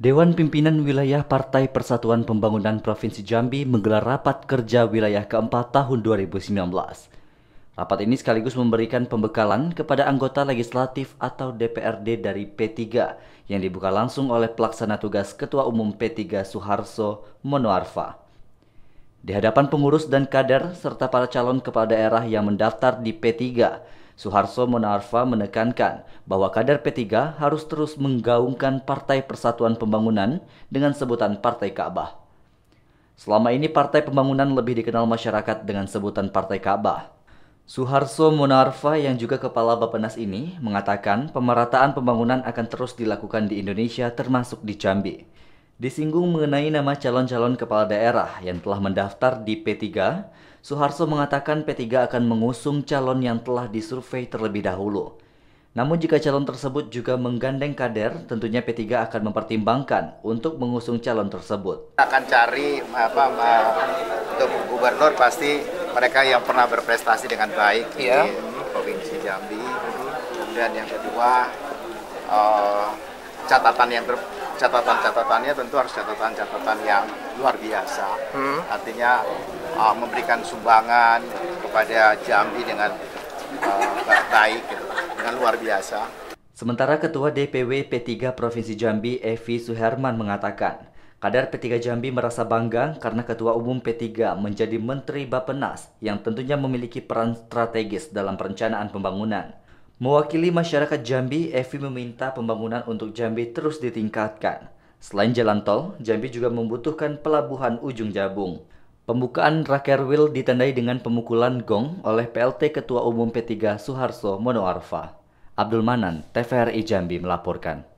Dewan Pimpinan Wilayah Partai Persatuan Pembangunan Provinsi Jambi menggelar rapat kerja wilayah keempat tahun 2019. Rapat ini sekaligus memberikan pembekalan kepada anggota legislatif atau DPRD dari P3 yang dibuka langsung oleh pelaksana tugas Ketua Umum P3 Suharso Monoarfa. Di hadapan pengurus dan kader serta para calon kepala daerah yang mendaftar di P3, Suharso Monarfa menekankan bahwa kader P3 harus terus menggaungkan Partai Persatuan Pembangunan dengan sebutan Partai Ka'bah. Selama ini Partai Pembangunan lebih dikenal masyarakat dengan sebutan Partai Ka'bah. Suharso Monarfa yang juga kepala Bapenas ini mengatakan pemerataan pembangunan akan terus dilakukan di Indonesia termasuk di Jambi. Disinggung mengenai nama calon-calon kepala daerah yang telah mendaftar di P3, Soeharto mengatakan P3 akan mengusung calon yang telah disurvei terlebih dahulu. Namun jika calon tersebut juga menggandeng kader, tentunya P3 akan mempertimbangkan untuk mengusung calon tersebut. Akan cari apa, untuk gubernur pasti mereka yang pernah berprestasi dengan baik ya. di iya. provinsi Jambi. Kemudian yang kedua, uh, catatan yang ter catatan-catatannya tentu harus catatan-catatan yang luar biasa. Hmm. Artinya uh, memberikan sumbangan kepada Jambi dengan uh, baik, gitu, dengan luar biasa. Sementara Ketua DPW P3 Provinsi Jambi Evi Suherman mengatakan, kader P3 Jambi merasa bangga karena Ketua Umum P3 menjadi Menteri Bapenas yang tentunya memiliki peran strategis dalam perencanaan pembangunan. Mewakili masyarakat Jambi, Evi meminta pembangunan untuk Jambi terus ditingkatkan. Selain jalan tol, Jambi juga membutuhkan pelabuhan ujung jabung. Pembukaan Rakerwil ditandai dengan pemukulan gong oleh PLT Ketua Umum P3 Suharso Monoarfa. Abdul Manan, TVRI Jambi melaporkan.